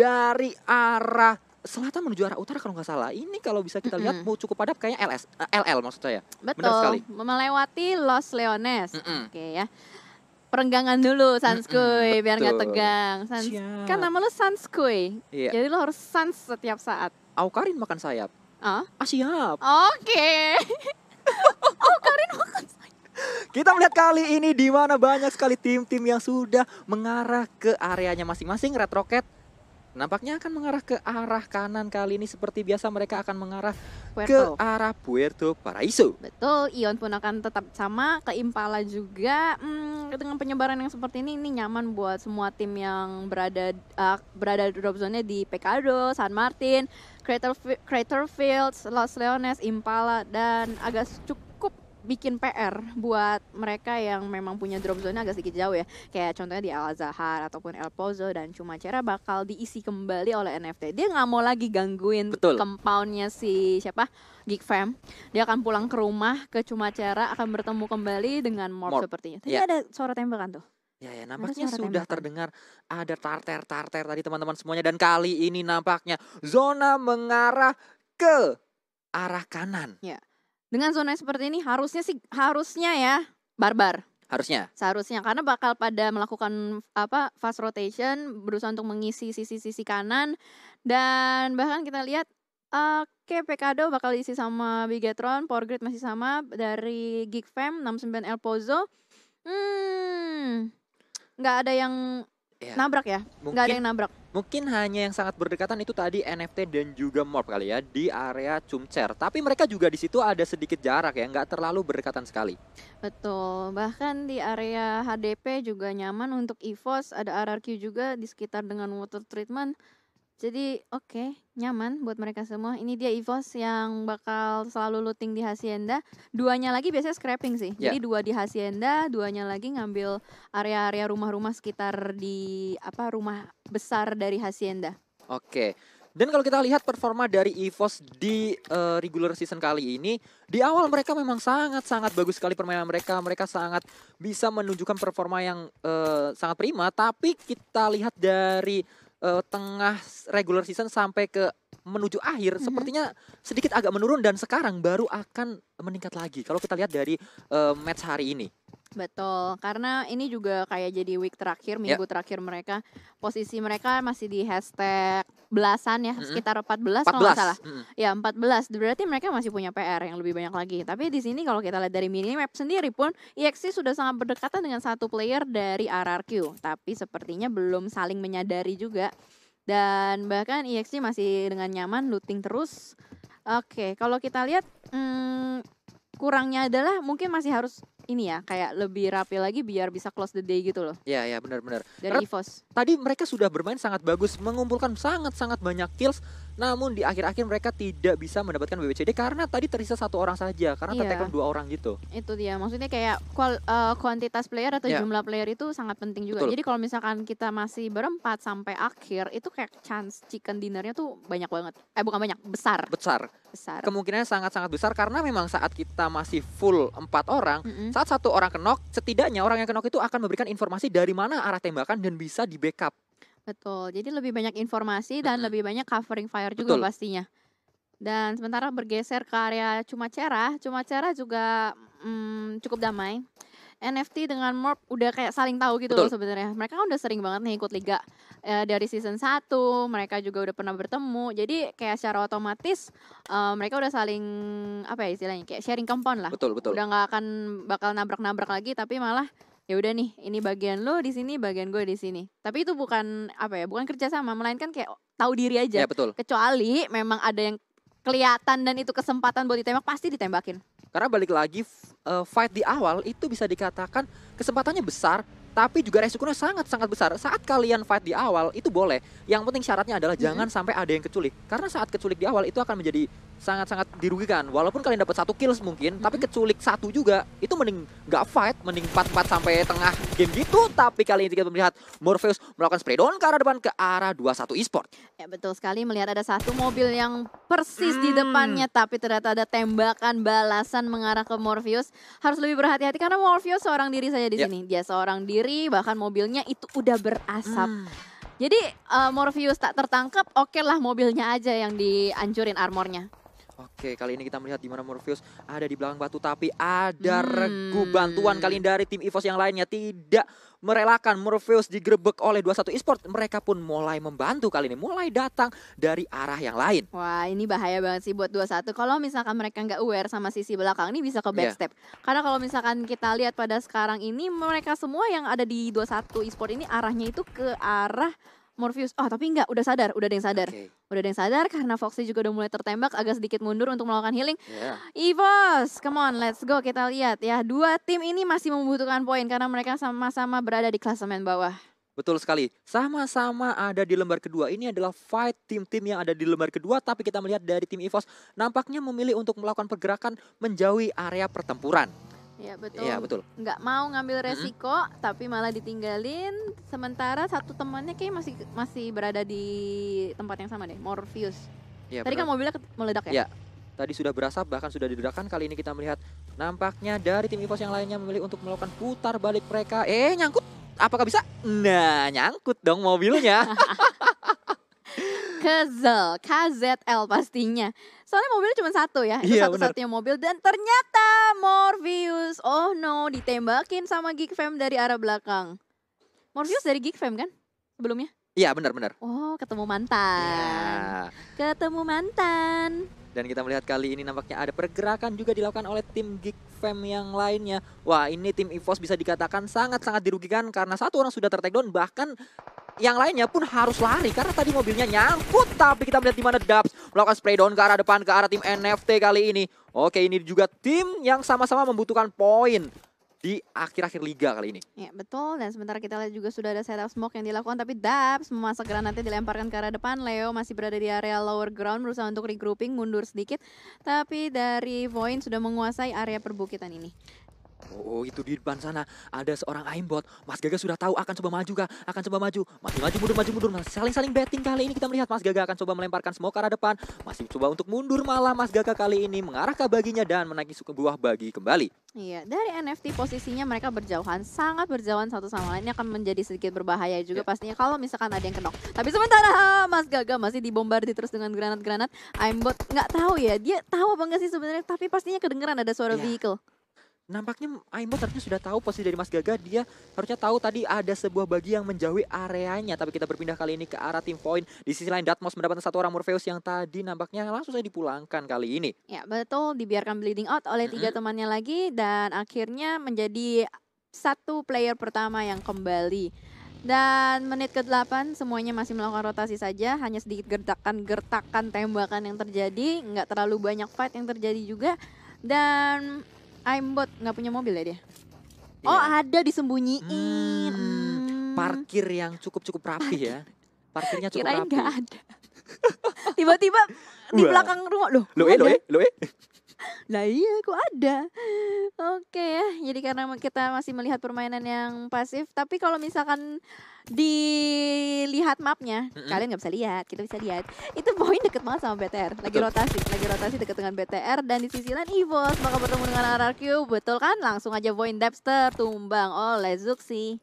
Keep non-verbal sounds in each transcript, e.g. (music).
dari arah selatan menuju arah utara kalau nggak salah. Ini kalau bisa kita lihat mm -hmm. mau cukup padat kayaknya LS LL eh, maksud saya. Betul. Benar sekali. Melewati Los Leones. Mm -hmm. Oke ya. Perenggangan dulu Sanskui mm -hmm. biar nggak tegang. Sans Siap. Kan nama lu Sanskui. Iya. Yeah. Jadi lo harus sans setiap saat. Aukarin makan sayap. Ah? ah siap. Oke. Okay. (laughs) Aukarin makan sayap. Kita melihat kali ini di mana banyak sekali tim-tim yang sudah mengarah ke areanya masing-masing. Red Rocket Nampaknya akan mengarah ke arah kanan kali ini seperti biasa mereka akan mengarah Puerto. ke arah Puerto Paraiso. Betul, Ion pun akan tetap sama ke Impala juga. Hmm, dengan penyebaran yang seperti ini ini nyaman buat semua tim yang berada uh, berada drop zone-nya di Pecado, San Martin, Crater Craterfields, Los Leones, Impala dan agak cukup bikin PR buat mereka yang memang punya drop zone agak sedikit jauh ya. Kayak contohnya di Al Azhar ataupun El Pozo dan cuma cara bakal diisi kembali oleh NFT. Dia nggak mau lagi gangguin Betul. compoundnya si siapa? Geek Fam. Dia akan pulang ke rumah ke cuma cara akan bertemu kembali dengan Morph, Morph. sepertinya. Tadi yeah. ada suara tembakan tuh. Ya, ya nampaknya sudah terdengar ada tarter-tarter tadi teman-teman semuanya dan kali ini nampaknya zona mengarah ke arah kanan. Ya. Dengan zona seperti ini harusnya sih harusnya ya barbar. Harusnya. Seharusnya karena bakal pada melakukan apa fast rotation, berusaha untuk mengisi sisi-sisi kanan dan bahkan kita lihat Oke, uh, Pekado bakal diisi sama Bigetron, Power Grid masih sama dari Geek Fam, 69 El Pozo. Hmm, nggak ada yang yeah. nabrak ya? Mungkin, Gak ada yang nabrak. Mungkin hanya yang sangat berdekatan itu tadi NFT dan juga Morp kali ya di area Cumcer. Tapi mereka juga di situ ada sedikit jarak ya, nggak terlalu berdekatan sekali. Betul. Bahkan di area HDP juga nyaman untuk EVOS, ada RRQ juga di sekitar dengan water treatment jadi oke, okay, nyaman buat mereka semua. Ini dia Evos yang bakal selalu looting di Hacienda. Duanya lagi biasanya scrapping sih. Yeah. Jadi dua di Hacienda, duanya lagi ngambil area-area rumah-rumah sekitar di apa rumah besar dari Hacienda. Oke. Okay. Dan kalau kita lihat performa dari EVOS di uh, regular season kali ini, di awal mereka memang sangat-sangat bagus sekali permainan mereka. Mereka sangat bisa menunjukkan performa yang uh, sangat prima. Tapi kita lihat dari uh, tengah regular season sampai ke menuju akhir mm -hmm. sepertinya sedikit agak menurun dan sekarang baru akan meningkat lagi. Kalau kita lihat dari uh, match hari ini. Betul, karena ini juga kayak jadi week terakhir, ya. minggu yep. terakhir mereka posisi mereka masih di hashtag belasan ya, mm-hmm. sekitar 14, 14 kalau nggak salah. Mm-hmm. Ya 14, berarti mereka masih punya PR yang lebih banyak lagi. Tapi di sini kalau kita lihat dari mini map sendiri pun, EXC sudah sangat berdekatan dengan satu player dari RRQ, tapi sepertinya belum saling menyadari juga. Dan bahkan EXC masih dengan nyaman looting terus. Oke, kalau kita lihat, hmm, kurangnya adalah mungkin masih harus ini ya kayak lebih rapi lagi biar bisa close the day gitu loh. Iya iya ya benar-benar. Dari Evos. Tadi mereka sudah bermain sangat bagus, mengumpulkan sangat-sangat banyak kills, namun di akhir-akhir mereka tidak bisa mendapatkan WWCD karena tadi tersisa satu orang saja karena yeah. tertekan dua orang gitu. Itu dia, maksudnya kayak kual, uh, kuantitas player atau yeah. jumlah player itu sangat penting juga. Betul. Jadi kalau misalkan kita masih berempat sampai akhir itu kayak chance chicken dinnernya tuh banyak banget. Eh bukan banyak, besar. Besar. Besar. Kemungkinannya sangat-sangat besar karena memang saat kita masih full empat orang, saat satu orang kenok, setidaknya orang yang kenok itu akan memberikan informasi dari mana arah tembakan dan bisa di backup. Betul. Jadi lebih banyak informasi dan mm -hmm. lebih banyak covering fire juga Betul. pastinya. Dan sementara bergeser ke area Cuma Cerah, Cuma Cerah juga hmm, cukup damai. NFT dengan Morp udah kayak saling tahu gitu Betul. loh sebenarnya. Mereka kan udah sering banget nih ikut liga e, dari season 1, mereka juga udah pernah bertemu. Jadi kayak secara otomatis e, mereka udah saling apa ya istilahnya kayak sharing compound lah. Betul, betul. Udah nggak akan bakal nabrak-nabrak lagi tapi malah ya udah nih ini bagian lo di sini bagian gue di sini tapi itu bukan apa ya bukan kerja sama. melainkan kayak tahu diri aja ya, betul. kecuali memang ada yang kelihatan dan itu kesempatan buat ditembak pasti ditembakin. Karena balik lagi uh, fight di awal itu bisa dikatakan kesempatannya besar tapi juga resikonya sangat-sangat besar. Saat kalian fight di awal itu boleh. Yang penting syaratnya adalah hmm. jangan sampai ada yang keculik. Karena saat keculik di awal itu akan menjadi sangat-sangat dirugikan. Walaupun kalian dapat satu kills mungkin, hmm. tapi keculik satu juga itu mending nggak fight, mending 4-4 sampai tengah game gitu. Tapi kali ini kita melihat Morpheus melakukan spray down ke arah depan ke arah dua satu eSport. Ya betul sekali melihat ada satu mobil yang persis hmm. di depannya tapi ternyata ada tembakan balasan mengarah ke Morpheus. Harus lebih berhati-hati karena Morpheus seorang diri saja di ya. sini. Dia seorang diri sendiri bahkan mobilnya itu udah berasap. Hmm. Jadi uh, Morpheus tak tertangkap, oke okay lah mobilnya aja yang diancurin armornya. Oke, kali ini kita melihat di mana Morpheus ada di belakang batu tapi ada hmm. regu bantuan kali ini dari tim EVOS yang lainnya tidak merelakan Morpheus digerebek oleh 21 Esports, mereka pun mulai membantu kali ini, mulai datang dari arah yang lain. Wah, ini bahaya banget sih buat 21. Kalau misalkan mereka nggak aware sama sisi belakang ini bisa ke iya. backstep. Yeah. Karena kalau misalkan kita lihat pada sekarang ini mereka semua yang ada di 21 Esports ini arahnya itu ke arah Morpheus. Oh, tapi enggak, udah sadar, udah ada yang sadar. Okay. Udah ada yang sadar karena Foxy juga udah mulai tertembak agak sedikit mundur untuk melakukan healing. Yeah. Evos, come on, let's go kita lihat ya. Dua tim ini masih membutuhkan poin karena mereka sama-sama berada di klasemen bawah. Betul sekali. Sama-sama ada di lembar kedua. Ini adalah fight tim-tim yang ada di lembar kedua. Tapi kita melihat dari tim EVOS nampaknya memilih untuk melakukan pergerakan menjauhi area pertempuran. Iya, iya betul. Ya betul. Nggak mau ngambil resiko, mm -hmm. tapi malah ditinggalin. Sementara satu temannya kayak masih masih berada di tempat yang sama deh, Morpheus. Ya, Tadi kan mobilnya meledak ya? ya? Tadi sudah berasap bahkan sudah digerakkan kali ini kita melihat nampaknya dari tim EVOS yang lainnya memilih untuk melakukan putar balik mereka. Eh nyangkut, apakah bisa? Nah nyangkut dong mobilnya. (laughs) Kezel, KZL pastinya. Soalnya mobilnya cuma satu ya, itu yeah, satu-satunya mobil. Dan ternyata Morpheus, oh no, ditembakin sama Geek Fam dari arah belakang. Morpheus dari Geek Fam kan sebelumnya? Iya benar-benar. Oh ketemu iya. mantan. Yeah. Ketemu mantan. Dan kita melihat kali ini nampaknya ada pergerakan juga dilakukan oleh tim Geek Fam yang lainnya. Wah ini tim EVOS bisa dikatakan sangat-sangat dirugikan karena satu orang sudah tertekdown bahkan yang lainnya pun harus lari karena tadi mobilnya nyangkut tapi kita melihat di mana Dubs melakukan spray down ke arah depan ke arah tim NFT kali ini. Oke, ini juga tim yang sama-sama membutuhkan poin di akhir-akhir liga kali ini. Ya betul dan sementara kita lihat juga sudah ada setup smoke yang dilakukan tapi Dabs memasak granatnya dilemparkan ke arah depan. Leo masih berada di area lower ground berusaha untuk regrouping mundur sedikit tapi dari Voin sudah menguasai area perbukitan ini. Oh, itu di depan sana ada seorang aimbot. Mas Gaga sudah tahu akan coba maju kah? Akan coba maju. Masih maju mundur maju mundur. Nah, saling-saling betting kali ini kita melihat Mas Gaga akan coba melemparkan smoke ke arah depan. Masih coba untuk mundur malah Mas Gaga kali ini mengarah ke baginya dan menaiki suku buah bagi kembali. Iya, dari NFT posisinya mereka berjauhan, sangat berjauhan satu sama lain. Ini akan menjadi sedikit berbahaya juga iya. pastinya kalau misalkan ada yang kenok. Tapi sementara (laughs) Mas Gaga masih dibombardir terus dengan granat-granat. Aimbot nggak tahu ya, dia tahu apa enggak sih sebenarnya? Tapi pastinya kedengeran ada suara iya. vehicle nampaknya Aimbot harusnya sudah tahu posisi dari Mas Gaga. Dia harusnya tahu tadi ada sebuah bagi yang menjauhi areanya. Tapi kita berpindah kali ini ke arah tim point. Di sisi lain Datmos mendapatkan satu orang Morpheus yang tadi nampaknya langsung saja dipulangkan kali ini. Ya betul, dibiarkan bleeding out oleh tiga mm -hmm. temannya lagi. Dan akhirnya menjadi satu player pertama yang kembali. Dan menit ke-8 semuanya masih melakukan rotasi saja, hanya sedikit gertakan-gertakan tembakan yang terjadi, nggak terlalu banyak fight yang terjadi juga. Dan Aimbot nggak punya mobil ya dia? Yeah. Oh ada disembunyiin. Hmm, hmm. Parkir yang cukup cukup rapi parkir. ya. Parkirnya cukup Kirain rapi. Kirain ada. (laughs) Tiba-tiba di belakang rumah loh. Loe eh, loe eh, loe eh. (laughs) lah iya kok ada oke ya jadi karena kita masih melihat permainan yang pasif tapi kalau misalkan dilihat mapnya mm -hmm. kalian gak bisa lihat kita bisa lihat itu poin deket banget sama BTR lagi betul. rotasi lagi rotasi deket dengan BTR dan di sisi lain Evos bakal bertemu dengan RRQ betul kan langsung aja Void Dapster tumbang oleh Zuxi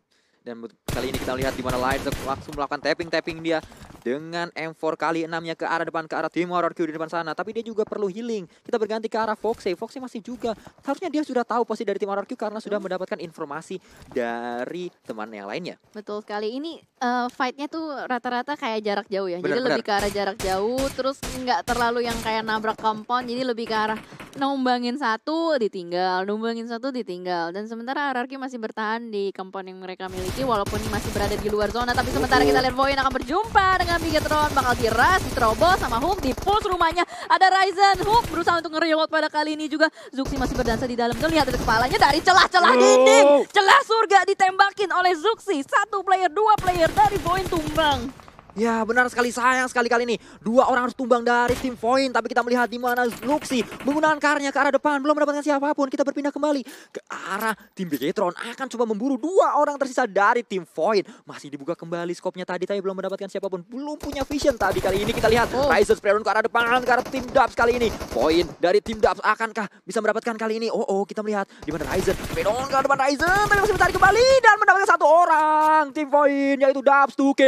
dan kali ini kita lihat di mana Lion langsung melakukan tapping tapping dia dengan M4 kali enamnya ke arah depan, ke arah timur, Q di depan sana. Tapi dia juga perlu healing. Kita berganti ke arah Foxy. Foxy masih juga. Harusnya dia sudah tahu posisi dari tim Q karena sudah hmm. mendapatkan informasi dari teman yang lainnya. Betul sekali. Ini uh, fight-nya tuh rata-rata kayak jarak jauh ya. Bener, jadi bener. lebih ke arah jarak jauh, terus nggak terlalu yang kayak nabrak kompon Jadi lebih ke arah numbangin satu ditinggal, numbangin satu ditinggal. Dan sementara RRQ masih bertahan di kompon yang mereka miliki walaupun masih berada di luar zona. Tapi sementara kita lihat Voin akan berjumpa dengan Bigetron bakal diras, diterobos sama Hook, pos rumahnya. Ada Ryzen, Hook berusaha untuk ngereload pada kali ini juga. Zuxi masih berdansa di dalam, tuh lihat dari kepalanya dari celah-celah dinding. Celah surga ditembakin oleh Zuxi. Satu player, dua player dari Boeing tumbang. Ya benar sekali sayang sekali kali ini. Dua orang harus tumbang dari tim Point. Tapi kita melihat di mana Luxi menggunakan karnya ke arah depan. Belum mendapatkan siapapun. Kita berpindah kembali ke arah tim Bigetron. Akan coba memburu dua orang tersisa dari tim Point. Masih dibuka kembali skopnya tadi. Tapi belum mendapatkan siapapun. Belum punya vision tadi kali ini. Kita lihat oh. Ryzen Spreadon ke arah depan. Ke arah tim Dubs kali ini. Point dari tim Dubs akankah bisa mendapatkan kali ini? Oh, oh kita melihat di mana Ryzen. Spreadon ke arah depan Ryzen. Tapi masih mencari kembali. Dan mendapatkan satu orang tim Point. Yaitu Dubs 2K.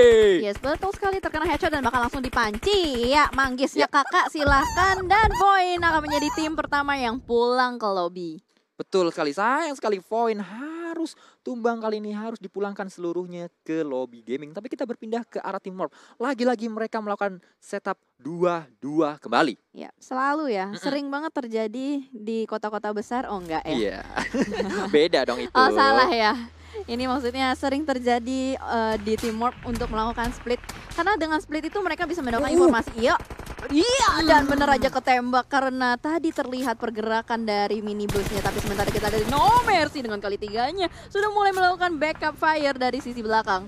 Yes, betul sekali terkena headshot dan bakal langsung dipanci. Ya, manggisnya kakak silahkan dan poin akan menjadi tim pertama yang pulang ke lobby. Betul sekali, sayang sekali poin harus tumbang kali ini harus dipulangkan seluruhnya ke lobby gaming. Tapi kita berpindah ke arah tim Morph. Lagi-lagi mereka melakukan setup dua dua kembali. Ya, selalu ya. Mm -mm. Sering banget terjadi di kota-kota besar. Oh enggak ya? Iya. (laughs) Beda dong itu. Oh salah ya. Ini maksudnya sering terjadi uh, di teamwork untuk melakukan split. Karena dengan split itu mereka bisa mendapatkan uh. informasi. Iya, iya dan bener aja ketembak karena tadi terlihat pergerakan dari minibusnya Tapi sementara kita dari No Mercy dengan kali tiganya sudah mulai melakukan backup fire dari sisi belakang.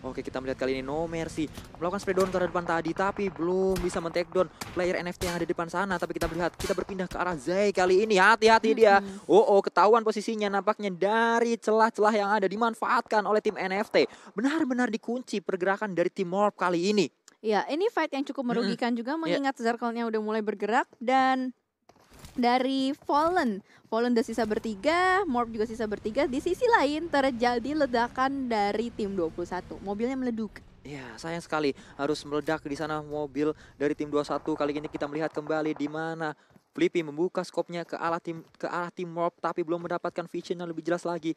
Oke kita melihat kali ini No Mercy melakukan spray down ke arah depan tadi tapi belum bisa men take down player NFT yang ada di depan sana tapi kita melihat kita berpindah ke arah Zai kali ini hati-hati dia. Oh oh ketahuan posisinya nampaknya dari celah-celah yang ada dimanfaatkan oleh tim NFT. Benar-benar dikunci pergerakan dari tim Morp kali ini. Ya, ini fight yang cukup merugikan mm -hmm. juga iya. mengingat yeah. Zerkalnya udah mulai bergerak dan dari Fallen. Fallen udah sisa bertiga, Morp juga sisa bertiga. Di sisi lain terjadi ledakan dari tim 21. Mobilnya meleduk. Ya, sayang sekali harus meledak di sana mobil dari tim 21. Kali ini kita melihat kembali di mana Flippy membuka skopnya ke arah tim ke arah tim Morp tapi belum mendapatkan vision yang lebih jelas lagi.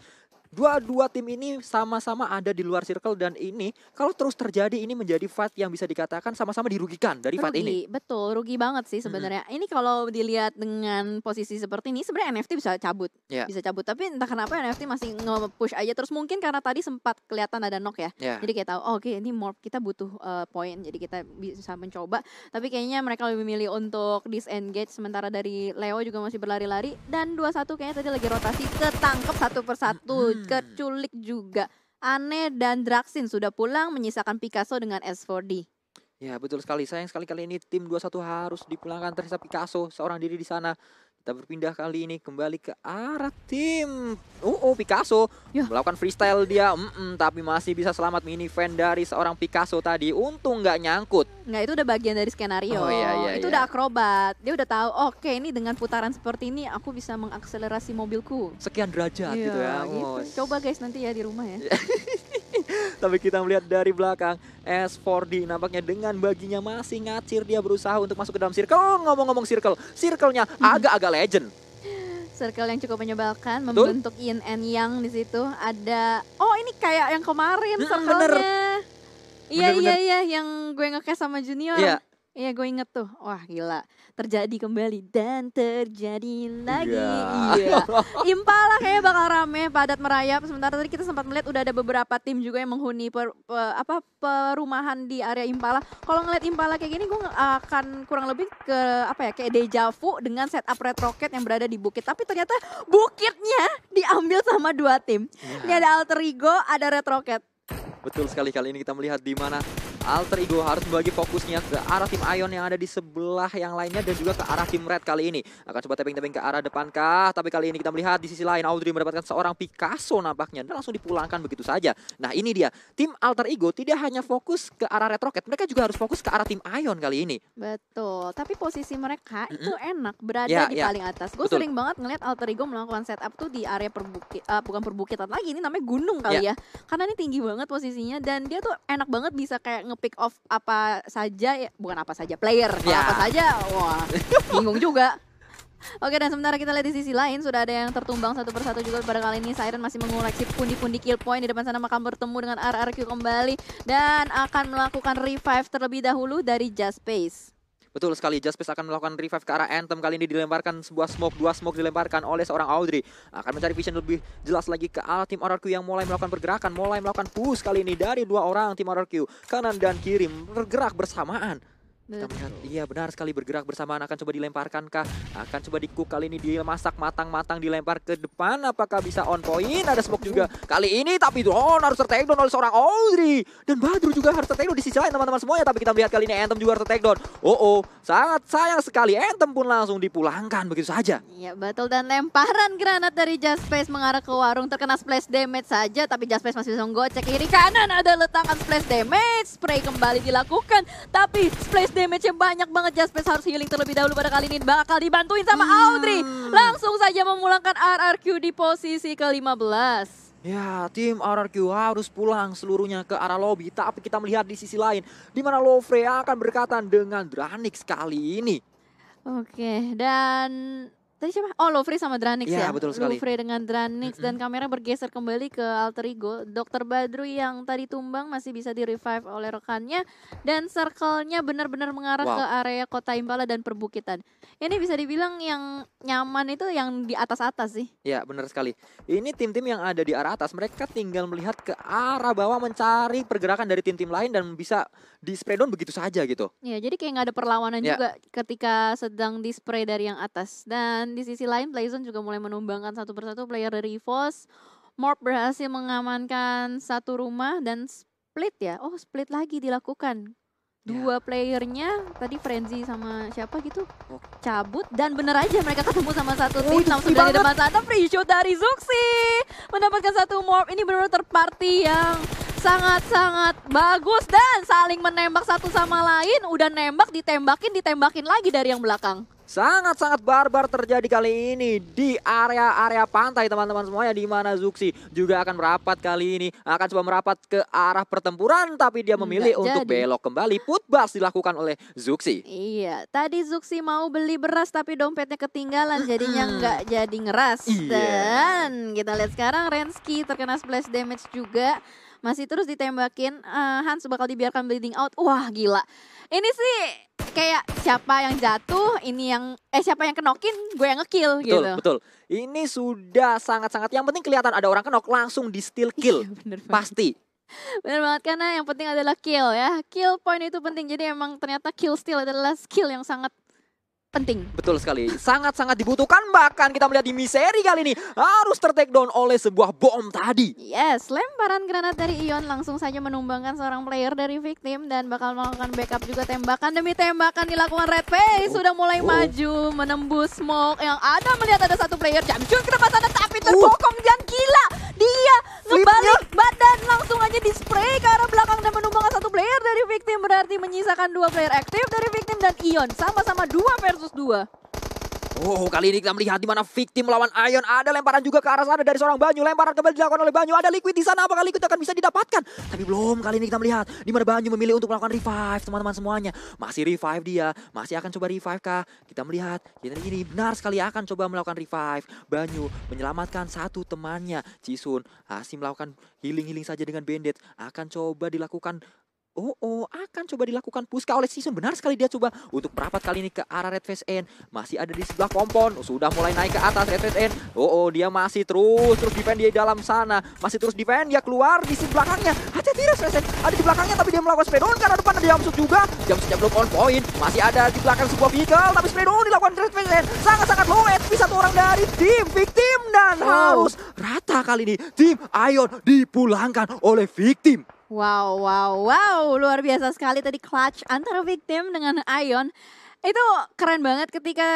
Dua-dua tim ini sama-sama ada di luar circle dan ini kalau terus terjadi ini menjadi fight yang bisa dikatakan sama-sama dirugikan dari rugi, fight ini. Betul, rugi banget sih sebenarnya. Hmm. Ini kalau dilihat dengan posisi seperti ini sebenarnya NFT bisa cabut. Yeah. Bisa cabut, tapi entah kenapa NFT masih nge-push aja terus mungkin karena tadi sempat kelihatan ada knock ya. Yeah. Jadi kayak tahu, oh, oke okay, ini morph kita butuh uh, eh, poin jadi kita bisa mencoba. Tapi kayaknya mereka lebih memilih untuk disengage sementara dari Leo juga masih berlari-lari dan dua satu kayaknya tadi lagi rotasi ketangkep satu persatu. Hmm keculik juga. aneh dan Draksin sudah pulang menyisakan Picasso dengan S4D. Ya betul sekali, sayang sekali kali ini tim 21 harus dipulangkan tersisa Picasso seorang diri di sana. Kita berpindah kali ini kembali ke arah tim. Uh, oh Picasso ya. melakukan freestyle dia, mm -mm, tapi masih bisa selamat mini fan dari seorang Picasso tadi. Untung nggak nyangkut. Nggak itu udah bagian dari skenario. Oh, iya, iya, itu iya. udah akrobat. Dia udah tahu. Oke, okay, ini dengan putaran seperti ini aku bisa mengakselerasi mobilku. Sekian derajat iya, gitu ya. Gitu. Coba guys nanti ya di rumah ya. (laughs) Tapi kita melihat dari belakang S4D nampaknya dengan baginya masih ngacir dia berusaha untuk masuk ke dalam circle. Oh, ngomong-ngomong circle, circle-nya agak-agak legend. Circle yang cukup menyebalkan, membentuk yin and yang di situ. Ada, oh ini kayak yang kemarin circle-nya. Iya, iya, iya, yang gue ngekes sama Junior. Yeah. Iya gue inget tuh, wah gila Terjadi kembali dan terjadi lagi yeah. Iya, iya. Impala kayaknya bakal rame padat merayap Sebentar tadi kita sempat melihat udah ada beberapa tim juga yang menghuni per, per, apa perumahan di area Impala Kalau ngeliat Impala kayak gini gue akan kurang lebih ke apa ya Kayak deja vu dengan setup Red Rocket yang berada di bukit Tapi ternyata bukitnya diambil sama dua tim yeah. Ini ada Alter Ego, ada Red Rocket Betul sekali kali ini kita melihat di mana Alter Ego harus membagi fokusnya ke arah tim Ion yang ada di sebelah yang lainnya dan juga ke arah tim Red kali ini. Akan coba tapping-tapping ke arah depan kah? Tapi kali ini kita melihat di sisi lain Audrey mendapatkan seorang Picasso nampaknya dan langsung dipulangkan begitu saja. Nah ini dia, tim Alter Ego tidak hanya fokus ke arah Red Rocket, mereka juga harus fokus ke arah tim Ion kali ini. Betul, tapi posisi mereka mm -hmm. itu enak, berada yeah, di yeah. paling atas. Gue sering banget ngeliat Alter Ego melakukan setup tuh di area perbukit, uh, eh, bukan perbukitan lagi, ini namanya gunung kali yeah. ya. Karena ini tinggi banget posisinya dan dia tuh enak banget bisa kayak pick off apa saja ya bukan apa saja player ya apa saja wah bingung juga (laughs) Oke dan sementara kita lihat di sisi lain sudah ada yang tertumbang satu persatu juga pada kali ini Siren masih mengoleksi pundi-pundi kill point di depan sana maka bertemu dengan RRQ kembali dan akan melakukan revive terlebih dahulu dari Just Space. Betul sekali, Jaspis akan melakukan revive ke arah Anthem. Kali ini dilemparkan sebuah smoke, dua smoke dilemparkan oleh seorang Audrey. Nah, akan mencari vision lebih jelas lagi ke arah tim RRQ yang mulai melakukan pergerakan, mulai melakukan push kali ini dari dua orang tim RRQ. Kanan dan kiri bergerak bersamaan iya benar sekali bergerak bersamaan akan coba dilemparkan kah? Akan coba dikuk kali ini dia masak matang-matang dilempar ke depan. Apakah bisa on point? Ada smoke juga kali ini tapi drone harus tertake down oleh seorang Audrey. Dan Badru juga harus tertake di sisi lain teman-teman semuanya. Tapi kita melihat kali ini Anthem juga harus Oh oh, sangat sayang sekali Anthem pun langsung dipulangkan begitu saja. Iya betul dan lemparan granat dari Just mengarah ke warung terkena splash damage saja. Tapi Just masih bisa cek kiri kanan ada letakan splash damage. Spray kembali dilakukan tapi splash damage damage-nya banyak banget. Jaspers harus healing terlebih dahulu pada kali ini. Bakal dibantuin sama hmm. Audrey. Langsung saja memulangkan RRQ di posisi ke-15. Ya, tim RRQ harus pulang seluruhnya ke arah lobby. Tapi kita melihat di sisi lain, di mana Lofre akan berkatan dengan Dranix kali ini. Oke, dan Tadi siapa? Oh, Lovre sama Dranix ya. ya? betul sekali. dengan Dranix dan kamera bergeser kembali ke alter ego Dokter Badru yang tadi tumbang masih bisa di-revive oleh rekannya dan circle-nya benar-benar mengarah wow. ke area kota Impala dan perbukitan. Ini bisa dibilang yang nyaman itu yang di atas-atas sih. Ya, benar sekali. Ini tim-tim yang ada di arah atas, mereka tinggal melihat ke arah bawah mencari pergerakan dari tim-tim lain dan bisa di-spray down begitu saja gitu. Ya, jadi kayak nggak ada perlawanan ya. juga ketika sedang di-spray dari yang atas. Dan di sisi lain Playzone juga mulai menumbangkan satu persatu player dari EVOS. Morp berhasil mengamankan satu rumah dan split ya. Oh split lagi dilakukan. Ya. Dua yeah. playernya tadi Frenzy sama siapa gitu cabut dan bener aja mereka ketemu sama satu oh, tim langsung dari depan sana free shoot dari Zuxi mendapatkan satu morph ini benar-benar terparty yang sangat-sangat bagus dan saling menembak satu sama lain udah nembak ditembakin ditembakin lagi dari yang belakang Sangat-sangat barbar terjadi kali ini di area-area pantai teman-teman semuanya di mana Zuxi juga akan merapat kali ini akan coba merapat ke arah pertempuran tapi dia memilih Nggak untuk jadi. belok kembali putbas dilakukan oleh Zuxi. Iya, tadi Zuxi mau beli beras tapi dompetnya ketinggalan jadinya nggak jadi ngeras. Iya. Dan kita lihat sekarang Renski terkena splash damage juga masih terus ditembakin uh, Hans bakal dibiarkan bleeding out wah gila ini sih kayak siapa yang jatuh ini yang eh siapa yang kenokin gue yang ngekill gitu betul ini sudah sangat-sangat yang penting kelihatan ada orang kenok langsung di steal iya, kill bener pasti benar banget karena yang penting adalah kill ya. Kill point itu penting. Jadi emang ternyata kill steal adalah skill yang sangat penting. Betul sekali. Sangat-sangat dibutuhkan. Bahkan kita melihat di Miseri kali ini harus tertake down oleh sebuah bom tadi. Yes, lemparan granat dari Ion langsung saja menumbangkan seorang player dari victim dan bakal melakukan backup juga tembakan demi tembakan dilakukan Red Face. Oh. Sudah mulai oh. maju menembus smoke yang ada melihat ada satu player Jamjun ke depan sana tapi oh. terbokong dan gila. Dia ngebalik badan langsung aja di spray ke arah belakang dan menumbangkan satu player dari victim berarti menyisakan dua player aktif dari victim dan Ion sama-sama dua versus versus 2. Oh, kali ini kita melihat di mana victim melawan Ion. Ada lemparan juga ke arah sana dari seorang Banyu. Lemparan kembali dilakukan oleh Banyu. Ada Liquid di sana. Apakah Liquid akan bisa didapatkan? Tapi belum kali ini kita melihat di mana Banyu memilih untuk melakukan revive teman-teman semuanya. Masih revive dia. Masih akan coba revive kah? Kita melihat. Kita ini benar sekali akan coba melakukan revive. Banyu menyelamatkan satu temannya. Jisun masih melakukan healing-healing saja dengan bandit. Akan coba dilakukan Oh, oh, akan coba dilakukan Puska oleh Season. Benar sekali dia coba untuk merapat kali ini ke arah Red Face N. Masih ada di sebelah kompon. Oh, sudah mulai naik ke atas Red Face N. Oh, oh, dia masih terus terus defend dia di dalam sana. Masih terus defend dia keluar di sisi belakangnya. hati tidak Red Ada di belakangnya tapi dia melakukan spray karena depan ada masuk juga. jam Jamsut belum on point. Masih ada di belakang sebuah vehicle tapi spray dilakukan Red Face N. Sangat-sangat low bisa satu orang dari tim Victim dan wow. harus rata kali ini. Tim Ion dipulangkan oleh Victim. Wow, wow, wow, luar biasa sekali tadi clutch antara victim dengan Ion itu keren banget ketika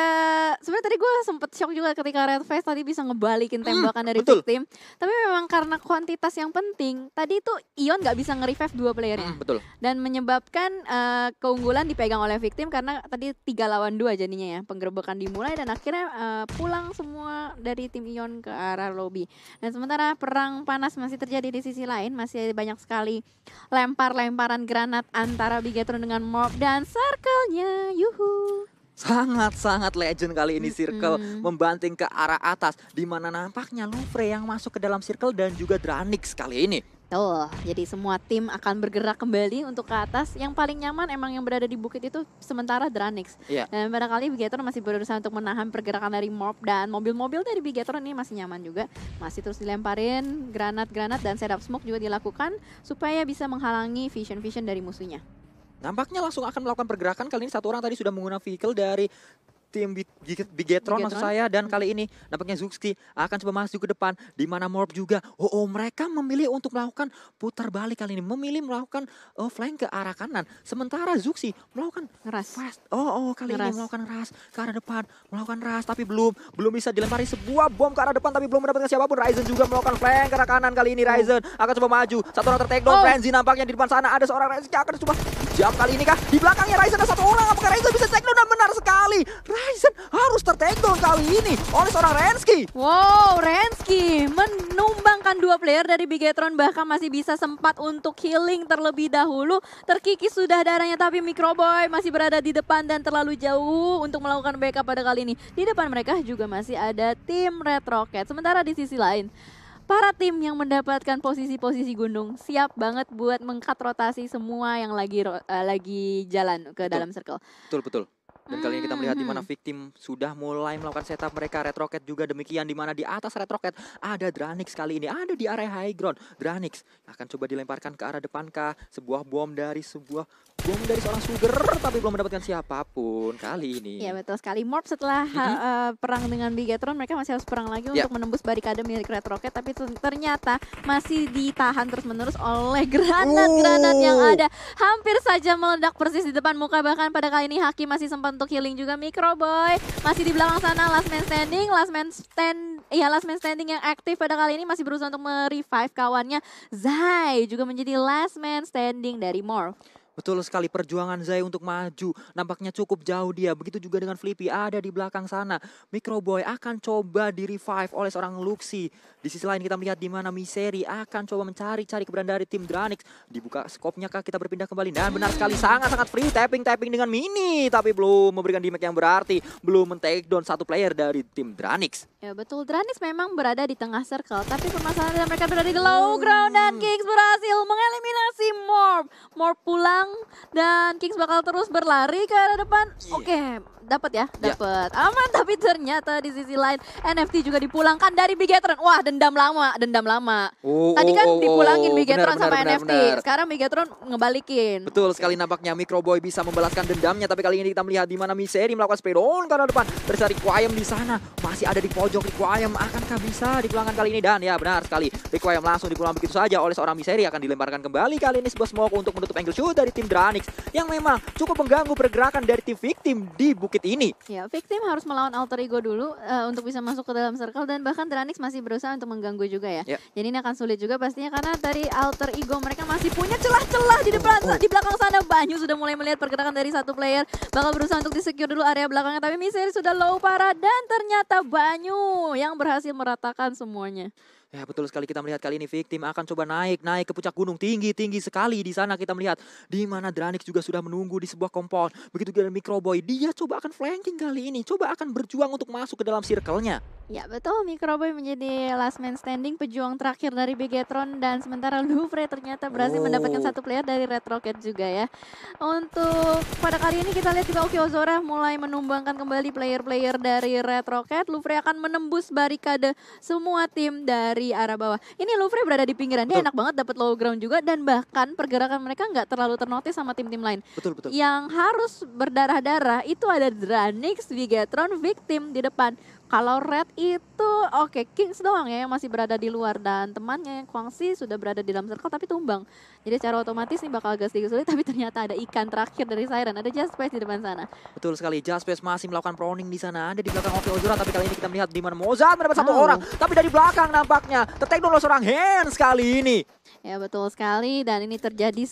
sebenarnya tadi gue sempet shock juga ketika Red Face tadi bisa ngebalikin hmm, tembakan hmm, dari betul. victim tapi memang karena kuantitas yang penting tadi itu Ion gak bisa nge-revive dua player hmm, betul dan menyebabkan uh, keunggulan dipegang oleh victim karena tadi tiga lawan dua jadinya ya penggerbekan dimulai dan akhirnya uh, pulang semua dari tim Ion ke arah lobby dan sementara perang panas masih terjadi di sisi lain masih banyak sekali lempar-lemparan granat antara Bigetron dengan Mob dan circle-nya yuhu sangat-sangat legend kali ini Circle mm -hmm. membanting ke arah atas di mana nampaknya Louvre yang masuk ke dalam Circle dan juga Dranix kali ini. Tuh, jadi semua tim akan bergerak kembali untuk ke atas. Yang paling nyaman emang yang berada di bukit itu sementara Dranix. Yeah. Dan barangkali Bigetron masih berusaha untuk menahan pergerakan dari Mob dan mobil-mobil dari Bigetron ini masih nyaman juga. Masih terus dilemparin granat-granat dan setup smoke juga dilakukan supaya bisa menghalangi vision-vision dari musuhnya. Nampaknya langsung akan melakukan pergerakan. Kali ini satu orang tadi sudah menggunakan vehicle dari tim Bigetron, Bigetron maksud saya dan kali ini nampaknya Zuxki akan coba masuk ke depan di mana Morp juga. Oh, oh mereka memilih untuk melakukan putar balik kali ini, memilih melakukan oh, flank ke arah kanan. Sementara Zuxi melakukan ras. Fast. Oh, oh kali ras. ini melakukan ras ke arah depan, melakukan ras tapi belum belum bisa dilempari sebuah bom ke arah depan tapi belum mendapatkan siapapun. Ryzen juga melakukan flank ke arah kanan kali ini Ryzen akan coba maju. Satu orang tertekan oh. Frenzy nampaknya di depan sana ada seorang Ryzen yang akan coba jam kali ini kah? Di belakangnya Ryzen ada satu orang apakah Ryzen bisa take down dan benar sekali. Ryzen harus tertakedown kali ini oleh seorang Rensky. Wow, Rensky menumbangkan dua player dari Bigetron bahkan masih bisa sempat untuk healing terlebih dahulu. Terkikis sudah darahnya tapi Microboy masih berada di depan dan terlalu jauh untuk melakukan backup pada kali ini. Di depan mereka juga masih ada tim Red Rocket. Sementara di sisi lain, para tim yang mendapatkan posisi-posisi gunung siap banget buat mengkat rotasi semua yang lagi uh, lagi jalan ke betul. dalam circle. Betul betul. Dan kali ini kita melihat di mana hmm. victim sudah mulai melakukan setup mereka. Red Rocket juga demikian di mana di atas Red Rocket ada Dranix kali ini. Ada di area high ground. Dranix akan coba dilemparkan ke arah depan kah? Sebuah bom dari sebuah Bom dari seorang Sugar tapi belum mendapatkan siapapun kali ini. Ya betul sekali. Morp setelah mm -hmm. uh, perang dengan Bigatron mereka masih harus perang lagi yeah. untuk menembus barikade milik Red Rocket tapi ternyata masih ditahan terus-menerus oleh granat-granat uh. yang ada. Hampir saja meledak persis di depan muka bahkan pada kali ini Haki masih sempat untuk healing juga micro boy Masih di belakang sana last man standing, last man stand ya last man standing yang aktif pada kali ini masih berusaha untuk merevive kawannya. Zai juga menjadi last man standing dari Morph. Betul sekali perjuangan Zai untuk maju. Nampaknya cukup jauh dia. Begitu juga dengan Flippy ada di belakang sana. Micro Boy akan coba di revive oleh seorang Luxi. Di sisi lain kita melihat di mana Miseri akan coba mencari-cari keberadaan dari tim Dranix. Dibuka skopnya kah kita berpindah kembali. Dan nah, benar sekali sangat-sangat free tapping-tapping dengan Mini. Tapi belum memberikan damage yang berarti. Belum men-take down satu player dari tim Dranix. Ya betul Dranix memang berada di tengah circle. Tapi permasalahan mereka berada di low ground. Dan Kings berhasil mengeliminasi Morb. Morb pulang menang dan Kings bakal terus berlari ke arah depan. Yeah. Oke, okay, dapat ya, iya. dapat. Yeah. Aman tapi ternyata di sisi lain NFT juga dipulangkan dari Bigetron. Wah, dendam lama, dendam lama. Oh, Tadi kan oh, oh, dipulangin Bigetron benar, sama benar, NFT. Benar. Sekarang Bigetron ngebalikin. Betul sekali nampaknya Micro Boy bisa membalaskan dendamnya tapi kali ini kita melihat di mana Miseri melakukan spray down ke arah depan. Terus ada di sana, masih ada di pojok Requiem. Akankah bisa dipulangkan kali ini? Dan ya benar sekali, Requiem langsung dipulang begitu saja oleh seorang Miseri akan dilemparkan kembali kali ini sebuah smoke untuk menutup angle shoot dari tim Dranix yang memang cukup mengganggu pergerakan dari tim Victim di bukit ini. Ya, Victim harus melawan Alter Ego dulu uh, untuk bisa masuk ke dalam circle dan bahkan Dranix masih berusaha untuk mengganggu juga ya. ya. Jadi ini akan sulit juga pastinya karena dari Alter Ego mereka masih punya celah-celah di depan oh, di belakang sana Banyu sudah mulai melihat pergerakan dari satu player bakal berusaha untuk disecure dulu area belakangnya tapi Misery sudah low parah dan ternyata Banyu yang berhasil meratakan semuanya. Ya betul sekali kita melihat kali ini Victim akan coba naik, naik ke puncak gunung tinggi-tinggi sekali di sana kita melihat di mana Dranik juga sudah menunggu di sebuah kompon. Begitu juga Microboy, dia coba akan flanking kali ini, coba akan berjuang untuk masuk ke dalam circle-nya. Ya betul, Microboy menjadi last man standing pejuang terakhir dari Bigetron dan sementara Lufre ternyata berhasil oh. mendapatkan satu player dari Red Rocket juga ya. Untuk pada kali ini kita lihat juga Oki Ozora mulai menumbangkan kembali player-player dari Red Rocket. Lufre akan menembus barikade semua tim dari dari arah bawah. Ini Louvre berada di pinggiran, dia enak banget dapat low ground juga dan bahkan pergerakan mereka nggak terlalu ternotis sama tim-tim lain. Betul betul. Yang harus berdarah-darah itu ada Dranix, Vigatron, Victim di depan. Kalau Red itu oke okay, Kings doang ya yang masih berada di luar dan temannya yang kuangsi sudah berada di dalam circle tapi tumbang. Jadi secara otomatis nih bakal agak sedikit sulit (laughs) tapi ternyata ada ikan terakhir dari Siren. Ada Just Space di depan sana. Betul sekali. Just Space masih melakukan proning di sana. Ada di belakang Oke Ozora tapi kali ini kita melihat di mana Mozart mendapat oh. satu orang tapi dari belakang nampaknya. Tertek dulu seorang hands kali ini. Ya betul sekali dan ini terjadi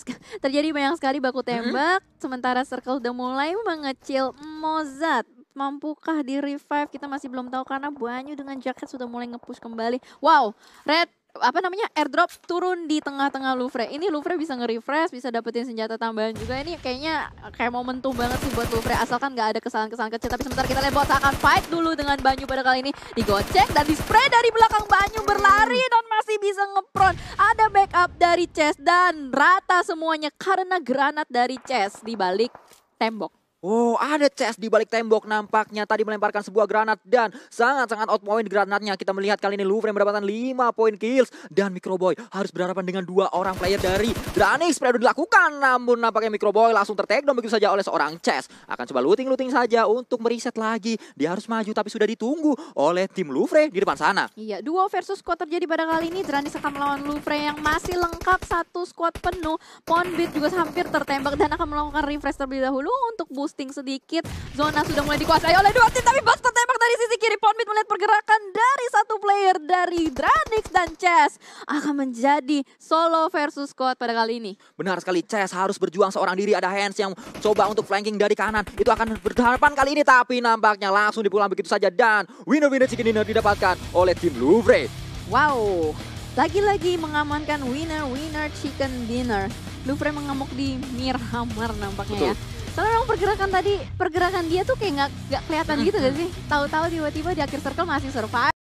terjadi banyak sekali baku tembak hmm? sementara circle udah mulai mengecil Mozart mampukah di revive? Kita masih belum tahu karena Banyu dengan jaket sudah mulai ngepush kembali. Wow, Red apa namanya airdrop turun di tengah-tengah Lufre. Ini Lufre bisa nge-refresh, bisa dapetin senjata tambahan juga. Ini kayaknya kayak momentum banget sih buat Lufre. asalkan nggak ada kesalahan-kesalahan kecil. Tapi sebentar kita lihat akan fight dulu dengan Banyu pada kali ini. Digocek dan dispray dari belakang Banyu berlari dan masih bisa ngepron. Ada backup dari Chess dan rata semuanya karena granat dari Chess di balik tembok. Oh, ada CS di balik tembok nampaknya tadi melemparkan sebuah granat dan sangat-sangat outpoint granatnya. Kita melihat kali ini Lufre mendapatkan 5 poin kills dan Microboy harus berhadapan dengan dua orang player dari Dranix. Play dilakukan namun nampaknya Microboy langsung tertek begitu saja oleh seorang CS. Akan coba looting-looting saja untuk meriset lagi. Dia harus maju tapi sudah ditunggu oleh tim Lufre di depan sana. Iya, dua versus squad terjadi pada kali ini. Dranix akan melawan Lufre yang masih lengkap satu squad penuh. Ponbit juga hampir tertembak dan akan melakukan refresh terlebih dahulu untuk boost boosting sedikit. Zona sudah mulai dikuasai oleh dua tim tapi Buster tembak dari sisi kiri. Ponbit melihat pergerakan dari satu player dari Dranix dan Chess akan menjadi solo versus squad pada kali ini. Benar sekali Chess harus berjuang seorang diri ada Hands yang coba untuk flanking dari kanan. Itu akan berharapan kali ini tapi nampaknya langsung dipulang begitu saja dan winner-winner chicken dinner didapatkan oleh tim Louvre. Wow, lagi-lagi mengamankan winner-winner chicken dinner. lufre mengamuk di Mirhammer nampaknya ya. Betul. ya. Tapi memang pergerakan tadi, pergerakan dia tuh kayak gak, gak kelihatan gitu gak sih? Tahu-tahu tiba-tiba di akhir circle masih survive.